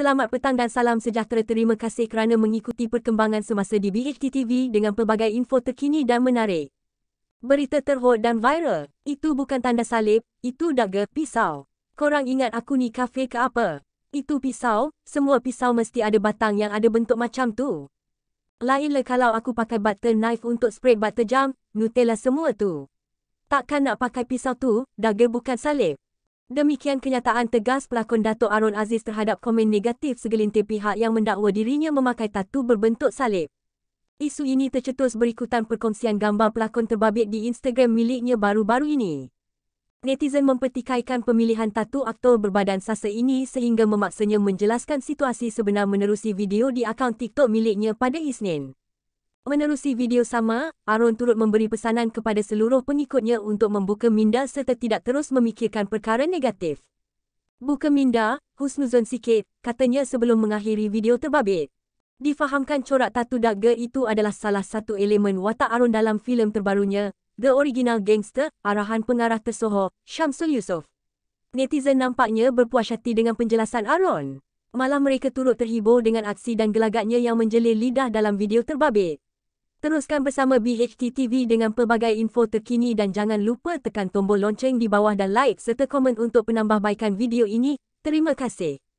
Selamat petang dan salam sejahtera. Terima kasih kerana mengikuti perkembangan semasa di BHT TV dengan pelbagai info terkini dan menarik. Berita terhot dan viral. Itu bukan tanda salib, itu daga pisau. Korang ingat aku ni kafe ke apa? Itu pisau, semua pisau mesti ada batang yang ada bentuk macam tu. Lain Lainlah kalau aku pakai butter knife untuk spray butter jam, Nutella semua tu. Takkan nak pakai pisau tu, Daga bukan salib. Demikian kenyataan tegas pelakon Dato' Arun Aziz terhadap komen negatif segelintir pihak yang mendakwa dirinya memakai tatu berbentuk salib. Isu ini tercetus berikutan perkongsian gambar pelakon terbabit di Instagram miliknya baru-baru ini. Netizen mempertikaikan pemilihan tatu aktor berbadan sasa ini sehingga memaksanya menjelaskan situasi sebenar menerusi video di akaun TikTok miliknya pada Isnin. Menerusi video sama, Aaron turut memberi pesanan kepada seluruh pengikutnya untuk membuka minda serta tidak terus memikirkan perkara negatif. Buka minda, husnuzon sikit, katanya sebelum mengakhiri video terbabit. Difahamkan corak tatu daga itu adalah salah satu elemen watak Aaron dalam filem terbarunya, The Original Gangster, arahan pengarah tersohor, Syamsul Yusof. Netizen nampaknya berpuas hati dengan penjelasan Aaron. Malah mereka turut terhibur dengan aksi dan gelagatnya yang menjelir lidah dalam video terbabit. Teruskan bersama BHT TV dengan pelbagai info terkini dan jangan lupa tekan tombol lonceng di bawah dan like serta komen untuk penambahbaikan video ini. Terima kasih.